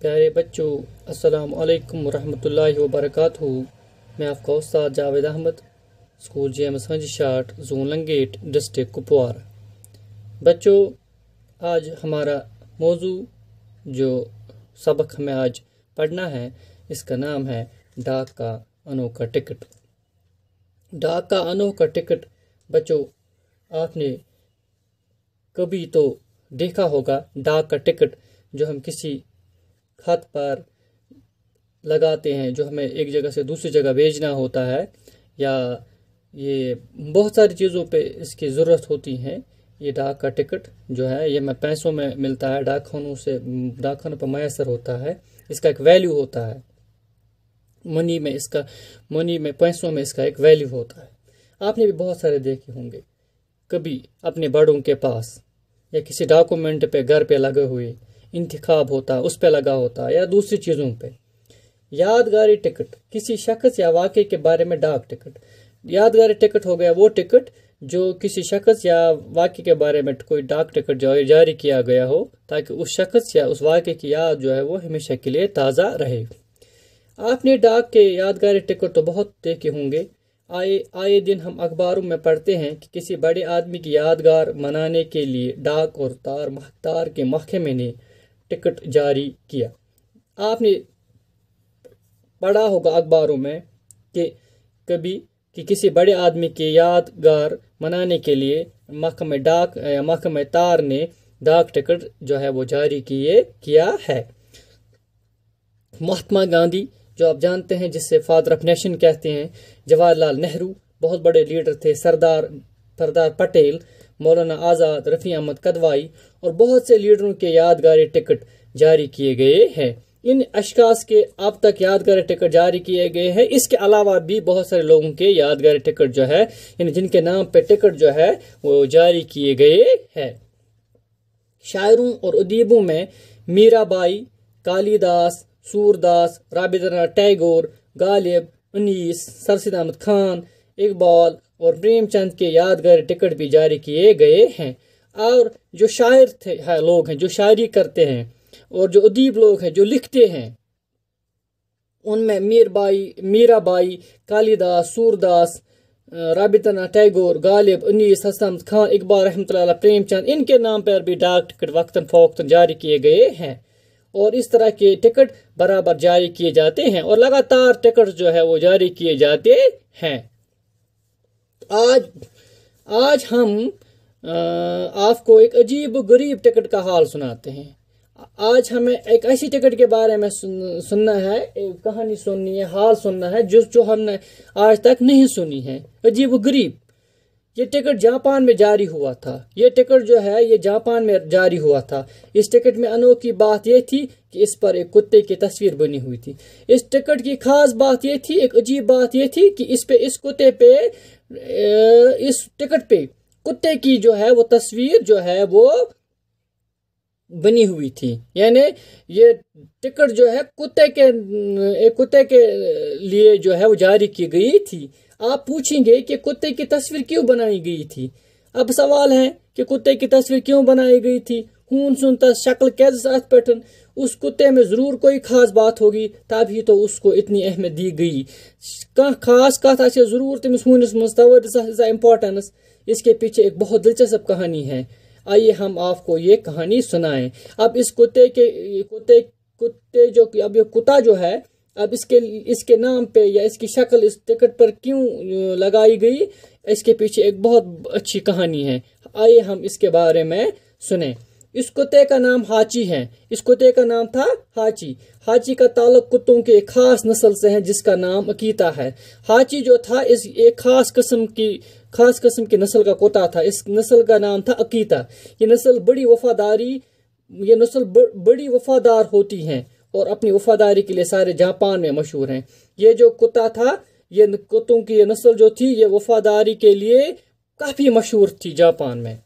प्यारे बच्चों अस्सलाम वालेकुम रहमतुल्लाहि व बरकातहू मैं आपका उस्ताद Javed Ahmed school J M शाट जोन लंगेट डिस्ट्रिक्ट कुपवार बच्चों आज हमारा मौजू जो सबक हमें आज पढ़ना है इसका नाम है डाक का अनोखा टिकट डाक का अनोखा टिकट बच्चों आपने कभी तो देखा होगा डाक का टिकट जो हम किसी खत पर लगाते हैं जो हमें एक जगह से दूसरी जगह भेजना होता है या ये बहुत सारी चीज़ों पे इसकी ज़रूरत होती है ये डाक का टिकट जो है ये मैं पैसों में मिलता है डाकखानों से डाकखानों पर मैसर होता है इसका एक वैल्यू होता है मनी में इसका मनी में पैसों में इसका एक वैल्यू होता है आपने भी बहुत सारे देखे होंगे कभी अपने बड़ों के पास या किसी डॉक्यूमेंट पे घर पे लगे हुए इंतखब होता उस पर लगा होता या दूसरी चीज़ों पर यादगारी टिकट किसी शख्स या वाक़े के बारे में डाक टिकट यादगारी टिकट हो गया वो टिकट जो किसी शख्स या वाक़े के बारे में कोई डाक टिकट जो जारी किया गया हो ताकि उस शख्स या उस वाक़े की याद जो है वो हमेशा के लिए ताज़ा रहे आपने डाक के यादगारी टिकट तो बहुत देखे होंगे आए आए दिन हम अखबारों में पढ़ते हैं कि किसी बड़े आदमी की यादगार मनाने के लिए डाक और तार महतार के महकमे ने टिकट जारी किया आपने पढ़ा होगा अखबारों में कि कभी कि किसी बड़े आदमी के यादगार मनाने के लिए महकमे डाक महकमे तार ने डाक टिकट जो है वो जारी किए किया है महात्मा गांधी जो आप जानते हैं जिससे फादर ऑफ नेशन कहते हैं जवाहरलाल नेहरू बहुत बड़े लीडर थे सरदार सरदार पटेल मौलाना आज़ाद रफ़ी अहमद कदवाई और बहुत से लीडरों के यादगारी टिकट जारी किए गए हैं इन अशखास के अब तक यादगार टिकट जारी किए गए हैं इसके अलावा भी बहुत सारे लोगों के यादगार टिकट जो है यानी जिनके नाम पे टिकट जो है वो जारी किए गए हैं शायरों और उदीबों में मीराबाई कालीदास सूरदास रबिंद्रनाथ टैगोर गालिब अनीस सरसद अहमद खान इकबाल और प्रेमचंद के यादगार टिकट भी जारी किए गए हैं और जो शायर थे है, लोग हैं जो शायरी करते हैं और जो अदीब लोग हैं जो लिखते हैं उनमें मीर बाई मीराबाई कालीदास सूरदास राबितना टैगोर गालिब अनीस हसन खान इकबाल रहमत प्रेमचंद इनके नाम पर भी डाक टिकट वक्ता फ़ौकता जारी किए गए हैं और इस तरह के टिकट बराबर जारी किए जाते हैं और लगातार टिकट जो है वो जारी किए जाते हैं आज आज हम आपको एक अजीब गरीब टिकट का हाल सुनाते हैं आज हमें एक ऐसी टिकट के बारे में सुन, सुनना है कहानी सुननी है हाल सुनना है जो जो हमने आज तक नहीं सुनी है अजीब गरीब ये टिकट जापान में जारी हुआ था ये टिकट जो है ये जापान में जारी हुआ था इस टिकट में अनोखी बात यह थी कि इस पर एक कुत्ते की तस्वीर बनी हुई थी इस टिकट की खास बात यह थी एक अजीब बात यह थी कि इस पे इस कुत्ते पे इस टिकट पे कुत्ते की जो है वो तस्वीर जो है वो बनी हुई थी यानी ये टिकट जो है कुत्ते के एक कुत्ते के लिए जो है वो जारी की गई थी आप पूछेंगे कि कुत्ते की तस्वीर क्यों बनाई गई थी अब सवाल है कि कुत्ते की तस्वीर क्यों बनाई गई थी खून सुन शक्ल कैज अत पे उस कुत्ते में ज़रूर कोई ख़ास बात होगी तभी तो उसको इतनी अहमियत दी गई कह खास कथ आ ज़रूर तमिस हूनस मज तवर इम्पोटेंस इसके पीछे एक बहुत दिलचस्प कहानी है आइए हम आपको ये कहानी सुनाएं अब इस कुत्ते के कुत्ते कुत्ते जो अब ये कुत्ता जो है अब इसके इसके नाम पे या इसकी शक्ल इस टिकट पर क्यों लगाई गई इसके पीछे एक बहुत अच्छी कहानी है आइए हम इसके बारे में सुने इस कुत्ते का नाम हाची है इस कुत्ते का नाम था हाची हाची का ताल्लुक कुत्तों के एक खास नस्ल से है जिसका नाम अकीता है हाची जो था इस एक खास कस्म की खास कस्म की नस्ल का कुत्ता था इस नस्ल का नाम था अकीता ये नस्ल बड़ी वफादारी ये नस्ल बड़ी वफादार होती है और अपनी वफादारी के लिए सारे जापान में मशहूर हैं ये जो कुत्ता था ये कुत्तों की ये नस्ल जो थी ये वफादारी के लिए काफ़ी मशहूर थी जापान में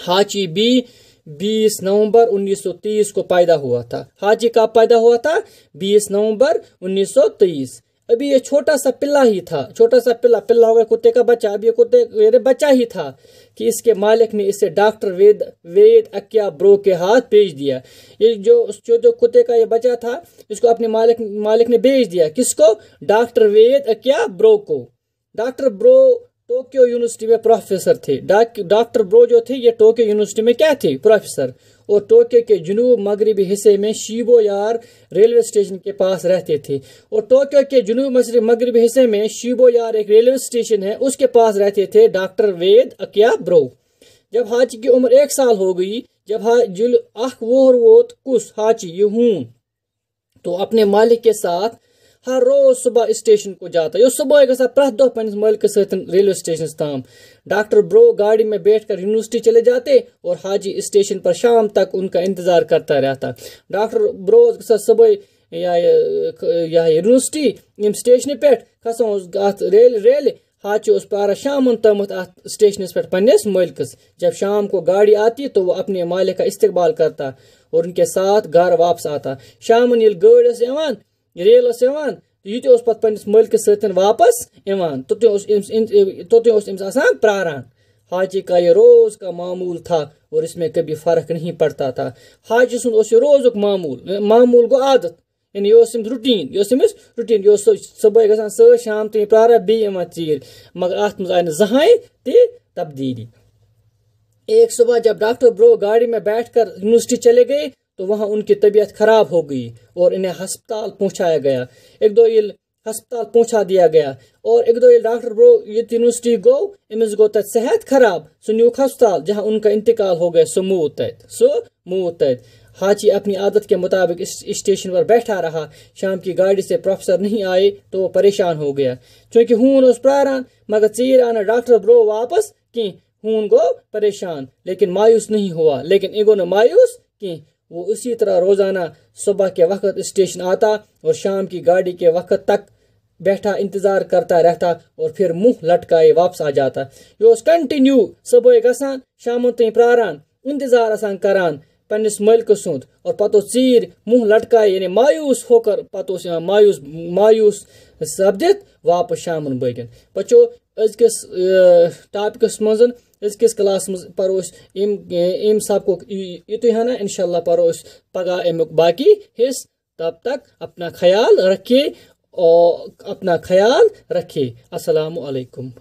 हाची बी 20 नवंबर 1930 को पैदा हुआ था हाजी कब पैदा हुआ था 20 नवंबर 1930 अभी ये छोटा सा पिल्ला ही था छोटा सा पिल्ला पिल्ला हो गया कुत्ते का बच्चा अभी ये कुत्ते मेरे बच्चा ही था कि इसके मालिक ने इसे डॉक्टर वेद वेद अक्या ब्रो के हाथ बेच दिया ये जो जो जो कुत्ते का ये बच्चा था इसको अपने मालिक मालिक ने भेज दिया किसको डॉक्टर वेद अक्या ब्रो को डॉक्टर ब्रो टोक्यो यूनिवर्सिटी में प्रोफेसर थे डॉक्टर ब्रो जो थे ये टोक्यो यूनिवर्सिटी में क्या थे प्रोफेसर और टोक्यो के जनूब मगरबी हिस्से में शिबो यार रेलवे स्टेशन के पास रहते थे और टोक्यो के जुनूब मगरबी हिस्से में शिबो यार एक रेलवे स्टेशन है उसके पास रहते थे डॉक्टर वेद अकिया ब्रो जब हाची की उम्र एक साल हो गई जब हा जुल अख वोहर वोत कुस हाची यूं तो अपने मालिक के साथ हर रोज सुबह स्टेशन को जाता यो सुबह गा प्रत दो पे मालिक रेलवे स्टेशन तमाम डॉक्टर ब्रो गाड़ी में बैठकर यूनिवर्सिटी चले जाते और हाजी स्टेशन पर शाम तक उनका इंतज़ार करता रहता डॉक्टर ब्रो सुबह या यूनिवर्सिटी यम स्टेशन पे खसा अत रेल रेल हाथ उस पारा शाम तम अत स्टेशन पे पन्नस मालिकस जब शाम को गाड़ी आती तो वह अपने मालिक का इस्तबाल करता और उनके साथ घर वापस आता शाम ये गाड़ी ریل یِوان تہٕ یہِ تہِ اوس پَتہٕ پنٛنِس مٲلکَس سۭتۍ واپَس یِوان توٚتُے اوس أمِس توٚتُے اوس أمِس آسان پرٛاران حاجی کا یہِ روز کا معموٗل تھا اور اس میں کبھی فرق نہیں پڑتا تھا حاجی سُنٛد اوس یہِ روزُک معموٗل معموٗل گوٚو عادت یعنی یہِ اوس أمِس رُٹیٖن یہِ اوس أمِس رُٹیٖن یہِ اوس صُبحٲے گژھان سٲنۍ شام تانۍ پرٛاران بیٚیہِ یِوان ژیٖرۍ مگر اَتھ منٛز آے نہٕ زٕہٕنۍ تہِ تبدیٖلی ایک صُبح جب ڈاکٹر برو گاڑِ میں بیٹھ کر यूनिवर्सिटी चले गए तो वहाँ उनकी तबीयत ख़राब हो गई और इन्हें हस्पताल पहुँचाया गया एक दो ये हस्पताल पहुँचा दिया गया और एक दो डॉक्टर ब्रो ये यूनिवर्सिटी गो अमिस गो सेहत ख़राब सो न्यूक हस्पताल जहाँ उनका इंतकाल हो गया सो मूत तैत सो मूत तैत हाची अपनी आदत के मुताबिक इस स्टेशन पर बैठा रहा शाम की गाड़ी से प्रोफेसर नहीं आए तो वो परेशान हो गया चूंकि हून उस प्रारान मगर चीर आना डॉक्टर ब्रो वापस कि हून गो परेशान लेकिन मायूस नहीं हुआ लेकिन एगो न मायूस कि वो इसी तरह रोज़ाना सुबह के वक्त स्टेशन आता और शाम की गाड़ी के वक्त तक बैठा इंतज़ार करता रहता और फिर मुंह लटकाए वापस आ जाता यह उस कंटिन्यू सुबह गसान शाम ती प्रारान इंतज़ार आसान करान पन्नस मलिक सूद और पत् चीर मुँह लटकाए यानी मायूस होकर पत् मायूस मायूस सपदित वापस शाम बगन पो टापिकस मज अजकिस क्लास मज पो अम सबक युत हना इनशाला पो पगा अमुक बाकी तब तक अपना ख्याल रखे और अपना ख्याल रखे असलकुम